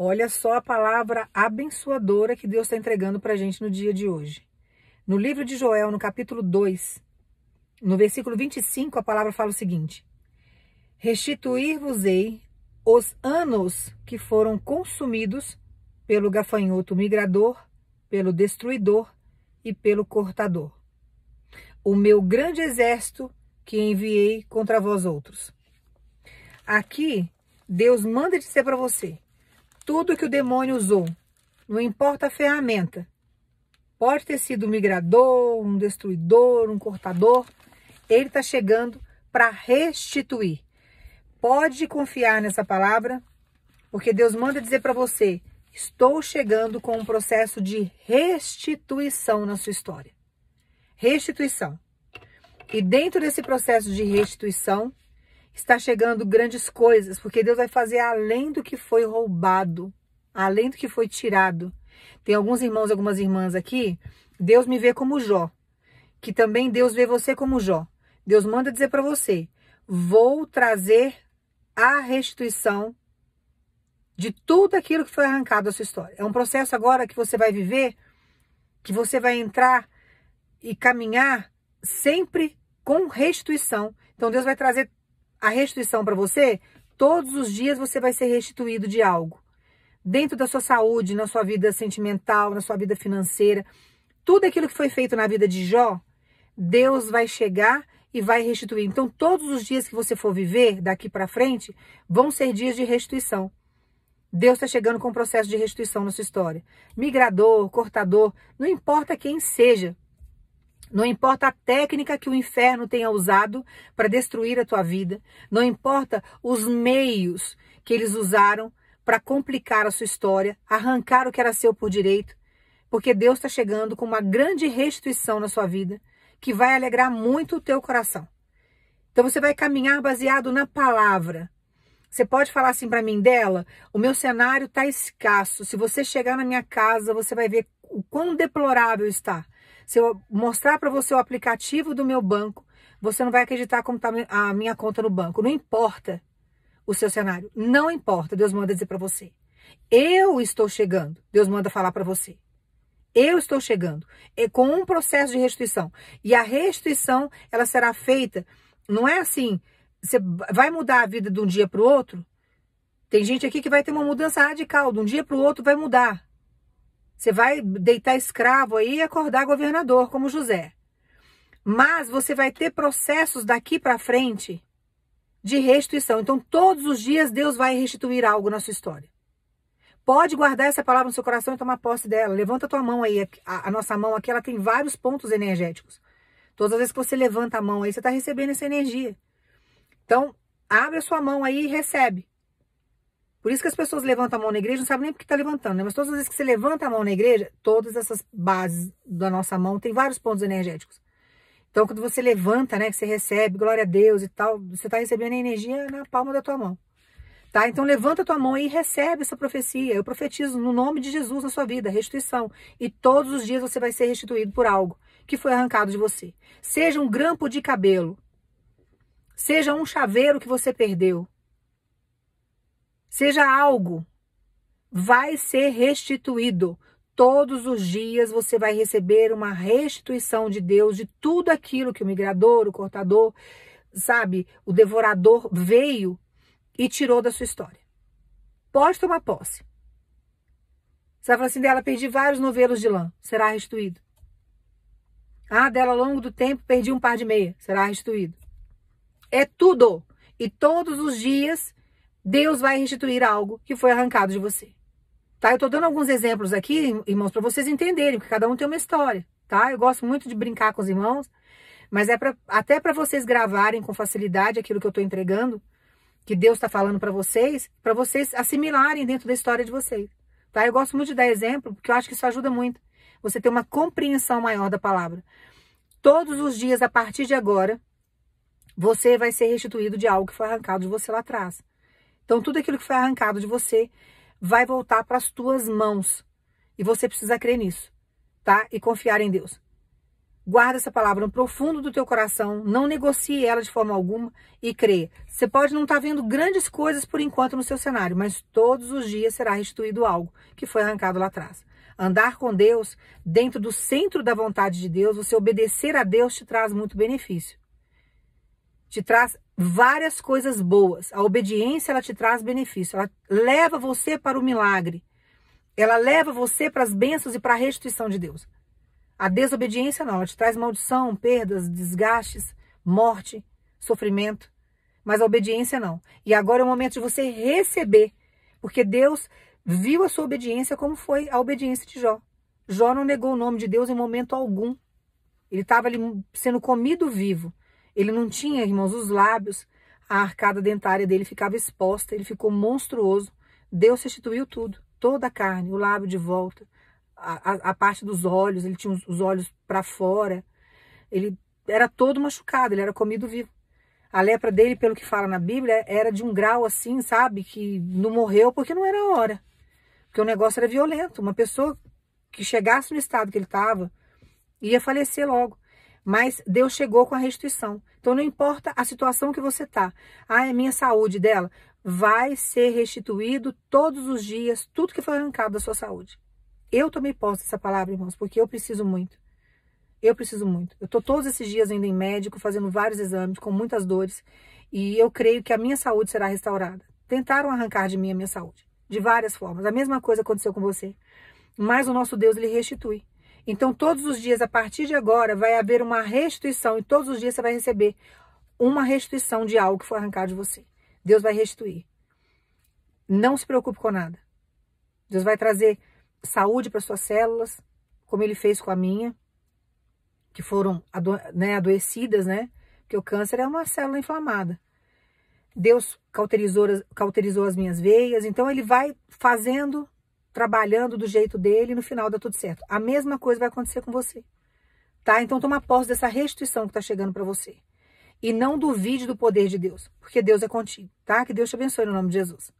Olha só a palavra abençoadora que Deus está entregando para a gente no dia de hoje. No livro de Joel, no capítulo 2, no versículo 25, a palavra fala o seguinte: Restituir-vos-ei os anos que foram consumidos pelo gafanhoto migrador, pelo destruidor e pelo cortador. O meu grande exército que enviei contra vós outros. Aqui, Deus manda dizer para você tudo que o demônio usou, não importa a ferramenta. Pode ter sido um migrador, um destruidor, um cortador, ele está chegando para restituir. Pode confiar nessa palavra, porque Deus manda dizer para você: estou chegando com um processo de restituição na sua história. Restituição. E dentro desse processo de restituição, está chegando grandes coisas, porque Deus vai fazer além do que foi roubado, além do que foi tirado. Tem alguns irmãos algumas irmãs aqui, Deus me vê como Jó, que também Deus vê você como Jó. Deus manda dizer para você: vou trazer a restituição de tudo aquilo que foi arrancado da sua história. É um processo agora que você vai viver, que você vai entrar e caminhar sempre com restituição. Então Deus vai trazer a restituição para você, todos os dias você vai ser restituído de algo. Dentro da sua saúde, na sua vida sentimental, na sua vida financeira, tudo aquilo que foi feito na vida de Jó, Deus vai chegar e vai restituir. Então, todos os dias que você for viver daqui para frente vão ser dias de restituição. Deus está chegando com um processo de restituição na sua história. Migrador, cortador, não importa quem seja, não importa a técnica que o inferno tenha usado para destruir a tua vida, não importa os meios que eles usaram para complicar a sua história, arrancar o que era seu por direito, porque Deus está chegando com uma grande restituição na sua vida que vai alegrar muito o teu coração. Então você vai caminhar baseado na palavra. Você pode falar assim para mim dela: o meu cenário está escasso. Se você chegar na minha casa, você vai ver o quão deplorável está. Se eu mostrar para você o aplicativo do meu banco, você não vai acreditar como está a minha conta no banco. Não importa o seu cenário. Não importa. Deus manda dizer para você. Eu estou chegando. Deus manda falar para você. Eu estou chegando. É com um processo de restituição. E a restituição, ela será feita. Não é assim. Você vai mudar a vida de um dia para o outro? Tem gente aqui que vai ter uma mudança radical. De um dia para o outro vai mudar. Você vai deitar escravo aí e acordar governador, como José. Mas você vai ter processos daqui para frente de restituição. Então, todos os dias Deus vai restituir algo na sua história. Pode guardar essa palavra no seu coração e tomar posse dela. Levanta a tua mão aí. A, a, nossa mão aqui, ela tem vários pontos energéticos. Todas as vezes que você levanta a mão aí, você está recebendo essa energia. Então, abre a sua mão aí e recebe. Por isso que as pessoas levantam a mão na igreja, não sabem nem porque está levantando, né? Mas todas as vezes que você levanta a mão na igreja, todas essas bases da nossa mão tem vários pontos energéticos. Então, quando você levanta, né, que você recebe, glória a Deus e tal, você está recebendo a energia na palma da tua mão. Tá? Então levanta a tua mão e recebe essa profecia. Eu profetizo no nome de Jesus na sua vida, restituição. E todos os dias você vai ser restituído por algo que foi arrancado de você. Seja um grampo de cabelo, seja um chaveiro que você perdeu, seja algo, vai ser restituído. Todos os dias você vai receber uma restituição de Deus de tudo aquilo que o migrador, o cortador, sabe, o devorador veio e tirou da sua história. Pode tomar posse. Você vai falar assim dela, perdi vários novelos de lã, será restituído. Ah, dela ao longo do tempo perdi um par de meia, será restituído. É tudo. E todos os dias Deus vai restituir algo que foi arrancado de você. Tá? Eu estou dando alguns exemplos aqui, irmãos, para vocês entenderem, porque cada um tem uma história, tá? Eu gosto muito de brincar com os irmãos, mas é pra, até para vocês gravarem com facilidade aquilo que eu estou entregando, que Deus está falando para vocês, para vocês assimilarem dentro da história de vocês. Tá? Eu gosto muito de dar exemplo, porque eu acho que isso ajuda muito. Você ter uma compreensão maior da palavra. Todos os dias, a partir de agora, você vai ser restituído de algo que foi arrancado de você lá atrás. Então, tudo aquilo que foi arrancado de você vai voltar para as tuas mãos. E você precisa crer nisso, tá? E confiar em Deus. Guarda essa palavra no profundo do teu coração, não negocie ela de forma alguma e crê. Você pode não estar tá vendo grandes coisas por enquanto no seu cenário, mas todos os dias será restituído algo que foi arrancado lá atrás. Andar com Deus, dentro do centro da vontade de Deus, você obedecer a Deus te traz muito benefício. Te traz várias coisas boas. A obediência ela te traz benefício, ela leva você para o milagre. Ela leva você para as bênçãos e para a restituição de Deus. A desobediência não, ela te traz maldição, perdas, desgastes, morte, sofrimento. Mas a obediência não. E agora é o momento de você receber, porque Deus viu a sua obediência como foi a obediência de Jó. Jó não negou o nome de Deus em momento algum. Ele estava ali sendo comido vivo. Ele não tinha, irmãos, os lábios, a arcada dentária dele ficava exposta, ele ficou monstruoso. Deus restituiu tudo, toda a carne, o lábio de volta, a, a, a parte dos olhos, ele tinha os, olhos para fora, ele era todo machucado, ele era comido vivo. A lepra dele, pelo que fala na Bíblia, era de um grau assim, sabe, que não morreu porque não era hora. Porque o negócio era violento. Uma pessoa que chegasse no estado que ele estava ia falecer logo mas Deus chegou com a restituição. Então não importa a situação que você está. Ah, é minha saúde dela. Vai ser restituído todos os dias tudo que foi arrancado da sua saúde. Eu tomei posse dessa palavra, irmãos, porque eu preciso muito. Eu preciso muito. Eu estou todos esses dias indo em médico, fazendo vários exames, com muitas dores, e eu creio que a minha saúde será restaurada. Tentaram arrancar de mim a minha saúde, de várias formas. A mesma coisa aconteceu com você. Mas o nosso Deus, ele restitui. Então, todos os dias, a partir de agora, vai haver uma restituição e todos os dias você vai receber uma restituição de algo que foi arrancado de você. Deus vai restituir. Não se preocupe com nada. Deus vai trazer saúde para suas células, como ele fez com a minha, que foram ado né, adoecidas, né? Porque o câncer é uma célula inflamada. Deus cauterizou, cauterizou as minhas veias, então ele vai fazendo trabalhando do jeito dele e no final dá tudo certo. A mesma coisa vai acontecer com você. Tá? Então toma posse dessa restituição que está chegando para você. E não duvide do poder de Deus, porque Deus é contigo, tá? Que Deus te abençoe no nome de Jesus.